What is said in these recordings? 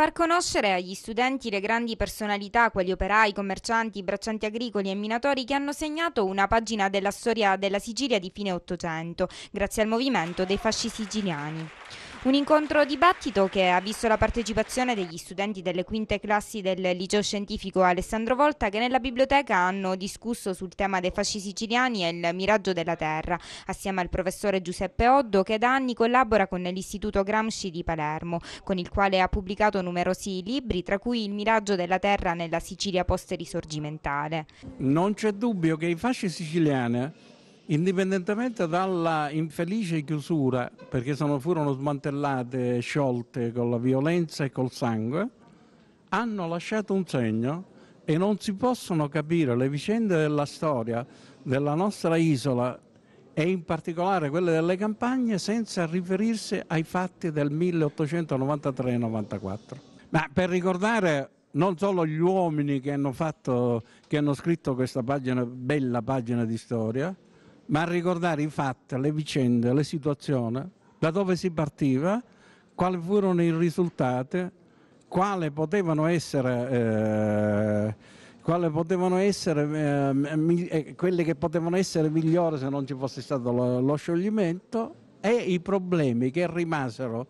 Far conoscere agli studenti le grandi personalità, quali operai, commercianti, braccianti agricoli e minatori che hanno segnato una pagina della storia della Sicilia di fine Ottocento, grazie al movimento dei fasci siciliani. Un incontro dibattito che ha visto la partecipazione degli studenti delle quinte classi del liceo scientifico Alessandro Volta che nella biblioteca hanno discusso sul tema dei fasci siciliani e il miraggio della terra, assieme al professore Giuseppe Oddo che da anni collabora con l'Istituto Gramsci di Palermo, con il quale ha pubblicato numerosi libri, tra cui Il miraggio della terra nella Sicilia post-risorgimentale. Non c'è dubbio che i fasci siciliani Indipendentemente dalla infelice chiusura, perché sono, furono smantellate sciolte con la violenza e col sangue, hanno lasciato un segno e non si possono capire le vicende della storia della nostra isola e in particolare quelle delle campagne senza riferirsi ai fatti del 1893-94. Ma per ricordare non solo gli uomini che hanno, fatto, che hanno scritto questa pagina, bella pagina di storia, ma a ricordare i fatti, le vicende, le situazioni, da dove si partiva, quali furono i risultati, quali potevano essere, eh, quali potevano essere eh, eh quelli che potevano essere migliori se non ci fosse stato lo, lo scioglimento e i problemi che rimasero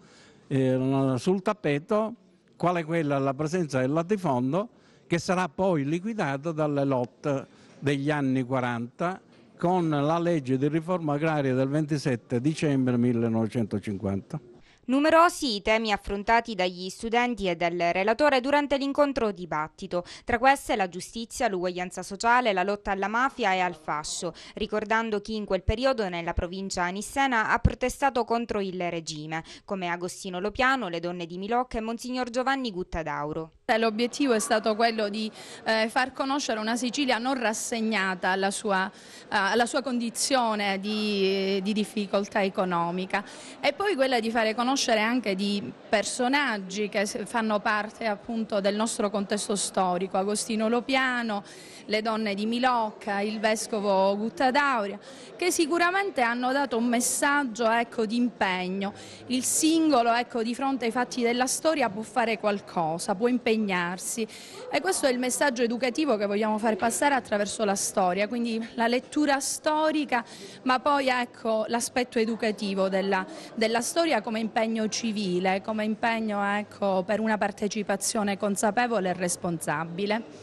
eh, sul tappeto, quale quella la presenza del latifondo che sarà poi liquidato dalle lotte degli anni 40 con la legge di riforma agraria del 27 dicembre 1950. Numerosi i temi affrontati dagli studenti e dal relatore durante l'incontro dibattito, tra queste la giustizia, l'uguaglianza sociale, la lotta alla mafia e al fascio, ricordando chi in quel periodo nella provincia anissena ha protestato contro il regime, come Agostino Lopiano, le donne di Milocca e Monsignor Giovanni Guttadauro. L'obiettivo è stato quello di eh, far conoscere una Sicilia non rassegnata alla sua, eh, alla sua condizione di, di difficoltà economica e poi quella di fare conoscere conoscere anche di personaggi che fanno parte appunto del nostro contesto storico, Agostino Lopiano, le donne di Milocca, il vescovo Guttadauria, che sicuramente hanno dato un messaggio ecco, di impegno. Il singolo ecco, di fronte ai fatti della storia può fare qualcosa, può impegnarsi e questo è il messaggio educativo che vogliamo far passare attraverso la storia, quindi la lettura storica ma poi ecco, l'aspetto educativo della, della storia come impegno impegno civile, come impegno ecco, per una partecipazione consapevole e responsabile.